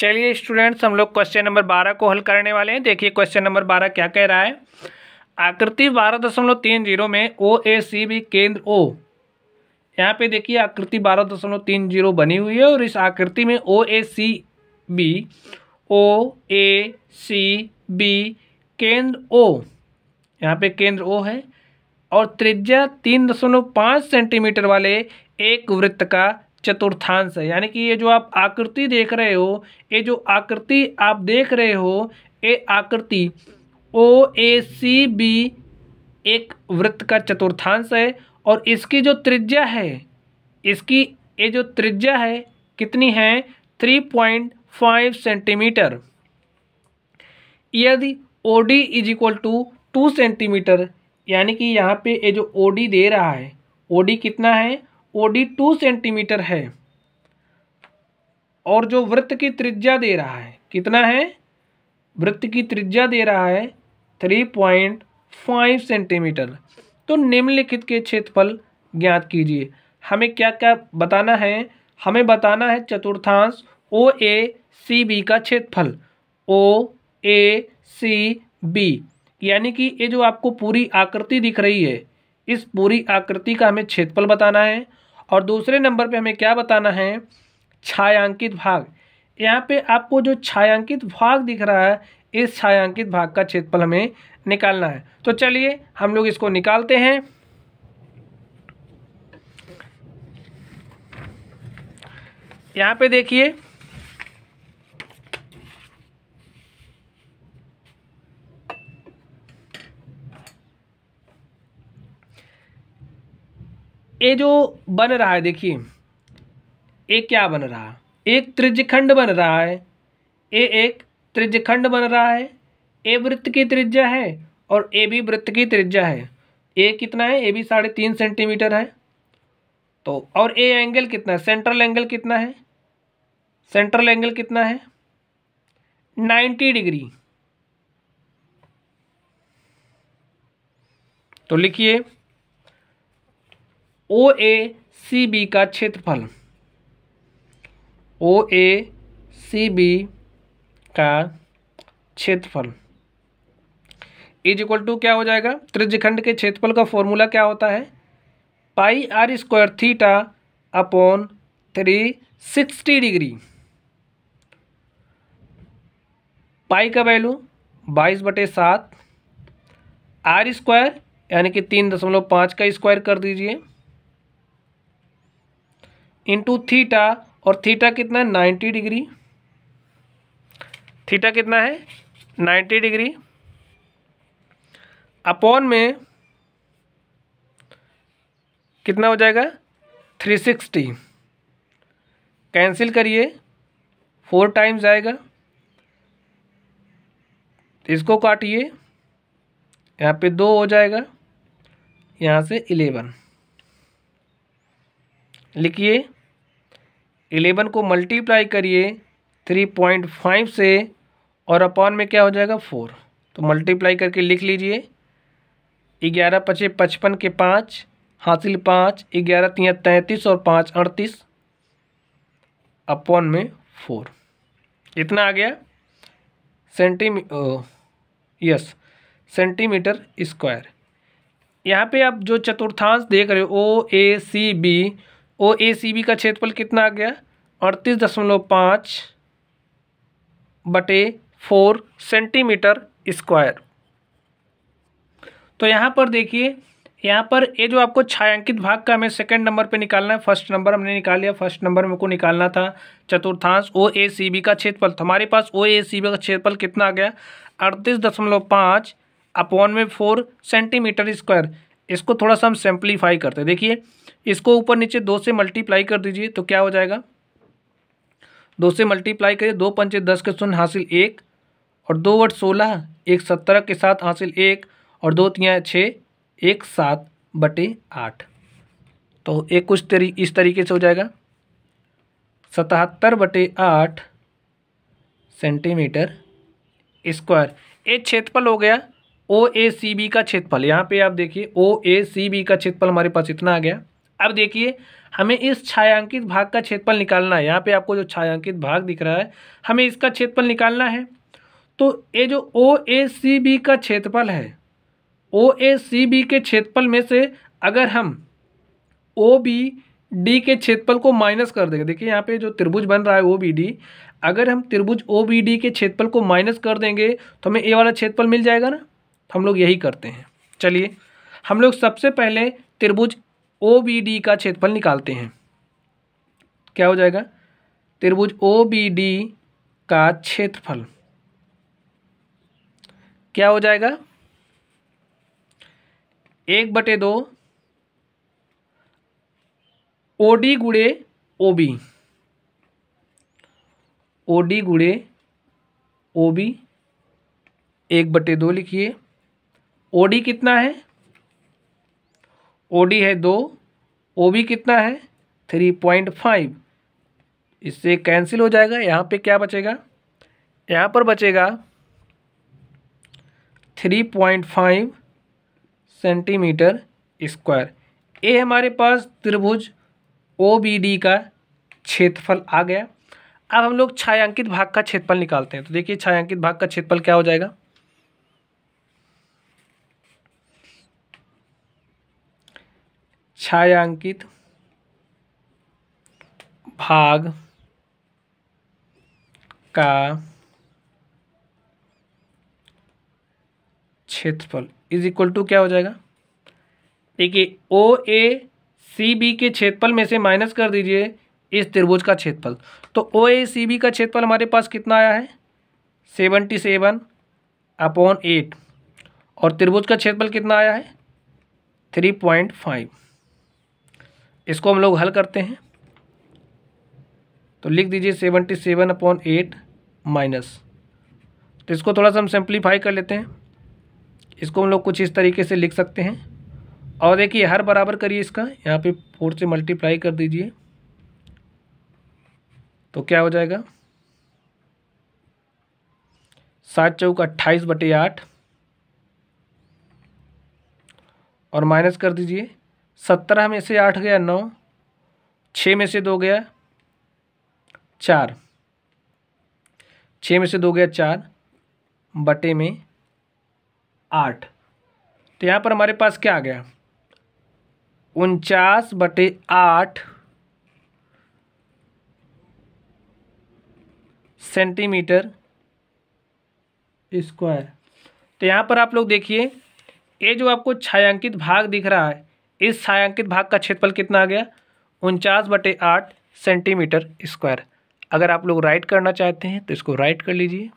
चलिए स्टूडेंट्स हम लोग क्वेश्चन नंबर बारह को हल करने वाले हैं देखिए क्वेश्चन नंबर बारह क्या कह रहा है आकृति बारह दशमलव तीन जीरो में ओ ए सी बी केंद्र ओ यहाँ पे देखिए आकृति बारह दशमलव तीन जीरो बनी हुई है और इस आकृति में ओ ए सी बी ओ ए सी बी केंद्र ओ यहाँ पे केंद्र ओ है और त्रिज्या तीन दशमलव पाँच सेंटीमीटर वाले एक वृत्त का चतुर्थांश है यानी कि ये जो आप आकृति देख रहे हो ये जो आकृति आप देख रहे हो ये आकृति ओ ए सी बी एक वृत्त का चतुर्थांश है और इसकी जो त्रिज्या है इसकी ये जो त्रिज्या है कितनी है थ्री पॉइंट फाइव सेंटीमीटर यदि O D is equal to two centimetre यानी कि यहाँ पे ये जो ओ डी दे रहा है ओ डी कितना है ओ डी टू सेंटीमीटर है और जो वृत्त की त्रिज्या दे रहा है कितना है वृत्त की त्रिज्या दे रहा है थ्री पॉइंट फाइव सेंटीमीटर तो निम्नलिखित के क्षेत्रफल ज्ञात कीजिए हमें क्या क्या बताना है हमें बताना है चतुर्थांश ओ ए सी बी का क्षेत्रफल ओ ए सी बी यानी कि ये जो आपको पूरी आकृति दिख रही है इस पूरी आकृति का हमें क्षेत्रफल बताना है और दूसरे नंबर पे हमें क्या बताना है छायांकित भाग यहाँ पे आपको जो छायांकित भाग दिख रहा है इस छायांकित भाग का क्षेत्रफल हमें निकालना है तो चलिए हम लोग इसको निकालते हैं यहाँ पे देखिए ये जो बन रहा है देखिए ये क्या बन रहा है एक त्रिज्यखंड बन रहा है ये एक त्रिज्यखंड बन रहा है ए वृत्त की त्रिज्या है और ए भी वृत्त की त्रिज्या है ए कितना है ए भी साढ़े तीन सेंटीमीटर है तो और ए एंगल कितना है सेंट्रल एंगल कितना है सेंट्रल एंगल कितना है नाइन्टी डिग्री तो लिखिए ओ ए सी बी का क्षेत्रफल ओ ए सी बी का क्षेत्रफल इज इक्वल टू क्या हो जाएगा त्रिज्यखंड के क्षेत्रफल का फॉर्मूला क्या होता है pi r square theta upon three sixty degree pi का वैल्यू बाईस बटे सात आर स्क्वायर यानी कि तीन दशमलव पाँच का स्क्वायर कर दीजिए इंटू थीटा और थीटा कितना है नाइन्टी डिग्री थीटा कितना है नाइन्टी डिग्री अपॉन में कितना हो जाएगा थ्री सिक्सटी कैंसिल करिए फोर टाइम्स आएगा इसको काटिए यहाँ पे दो हो जाएगा यहाँ से इलेवन लिखिए इलेवन को मल्टीप्लाई करिए थ्री पॉइंट फाइव से और अपॉन में क्या हो जाएगा फोर तो मल्टीप्लाई करके लिख लीजिए ग्यारह पचे पचपन के पाँच हासिल पाँच ग्यारह तीन तैंतीस और पाँच अड़तीस अपॉन में फोर इतना आ गया सेंटीमी यस सेंटीमीटर स्क्वायर यहाँ पे आप जो चतुर्थांश देख रहे हो ओ ए सी बी ओ ए सी बी का क्षेत्रफल कितना आ गया अड़तीस दशमलव पाँच बटे फोर सेंटीमीटर स्क्वायर तो यहाँ पर देखिए यहाँ पर ये जो आपको छायांकित भाग का हमें सेकंड नंबर पे निकालना है फर्स्ट नंबर हमने निकाल लिया फर्स्ट नंबर में को निकालना था चतुर्थांश ओ ए सी बी का क्षेत्रफल तो हमारे पास ओ ए सी बी का क्षेत्रफल कितना आ गया अड़तीस दशमलव पाँच अपॉन में फोर सेंटीमीटर स्क्वायर इसको थोड़ा सा हम सिंप्लीफाई करते हैं देखिए इसको ऊपर नीचे दो से मल्टीप्लाई कर दीजिए तो क्या हो जाएगा दो से मल्टीप्लाई करिए दो पंचे दस के शून्य हासिल एक और दो वट सोलह एक सत्रह के साथ हासिल एक और दो तियाँ छः एक सात बटे आठ तो एक कुछ तरी इस तरीके से हो जाएगा सतहत्तर बटे आठ सेंटीमीटर स्क्वायर एक क्षेत्रफल हो गया ओ ए सी बी का क्षेत्रफल यहाँ पे आप देखिए ओ ए सी बी का क्षेत्रफल हमारे पास इतना आ गया अब देखिए हमें इस छायांकित भाग का क्षेत्रफल निकालना है यहाँ पे आपको जो छायांकित भाग दिख रहा है हमें इसका क्षेत्रफल निकालना है तो ये जो ओ ए सी बी का क्षेत्रफल है ओ ए सी बी के क्षेत्रफल में से अगर हम ओ बी डी के क्षेत्रफल को माइनस कर देंगे देखिए यहाँ पे जो त्रिभुज बन रहा है ओ बी डी अगर हम त्रिभुज ओ बी डी के क्षेत्रफल को माइनस कर देंगे तो हमें ए वाला क्षेत्रफल मिल जाएगा ना तो हम लोग यही करते हैं चलिए हम लोग सबसे पहले त्रिभुज ओ बी डी का क्षेत्रफल निकालते हैं क्या हो जाएगा त्रिभुज ओ बी डी का क्षेत्रफल क्या हो जाएगा एक बटे दो ओ डी गुड़े ओ बी ओ डी गुड़े ओ बी एक बटे दो लिखिए ओ डी कितना है ओ डी है दो ओ बी कितना है थ्री पॉइंट फाइव इससे कैंसिल हो जाएगा यहाँ पे क्या बचेगा यहाँ पर बचेगा three point five centimetre square ए हमारे पास त्रिभुज ओ बी डी का क्षेत्रफल आ गया अब हम लोग छायांकित भाग का क्षेत्रफल निकालते हैं तो देखिए छायांकित भाग का क्षेत्रफल क्या हो जाएगा छायांकित भाग का क्षेत्रफल इज इक्वल टू क्या हो जाएगा देखिए ओ ए सी बी के क्षेत्रफल में से माइनस कर दीजिए इस त्रिभुज का क्षेत्रफल तो ओ ए सी बी का क्षेत्रफल हमारे पास कितना आया है सेवनटी सेवन अपॉन एट और त्रिभुज का क्षेत्रफल कितना आया है थ्री पॉइंट फाइव इसको हम लोग हल करते हैं तो लिख दीजिए seventy seven upon eight minus तो इसको थोड़ा सा हम सिंप्लीफाई कर लेते हैं इसको हम लोग कुछ इस तरीके से लिख सकते हैं और देखिए हर बराबर करिए इसका यहाँ पे फोर से मल्टीप्लाई कर दीजिए तो क्या हो जाएगा सात चौक अट्ठाईस बटे आठ और माइनस कर दीजिए सत्रह में से आठ गया नौ छः में से दो गया चार छः में से दो गया चार बटे में आठ तो यहाँ पर हमारे पास क्या आ गया उनचास बटे आठ सेंटीमीटर स्क्वायर तो यहाँ पर आप लोग देखिए ये जो आपको छायांकित भाग दिख रहा है इस छायांकित भाग का क्षेत्रफल कितना आ गया उनचास बटे आठ सेंटीमीटर स्क्वायर अगर आप लोग राइट करना चाहते हैं तो इसको राइट कर लीजिए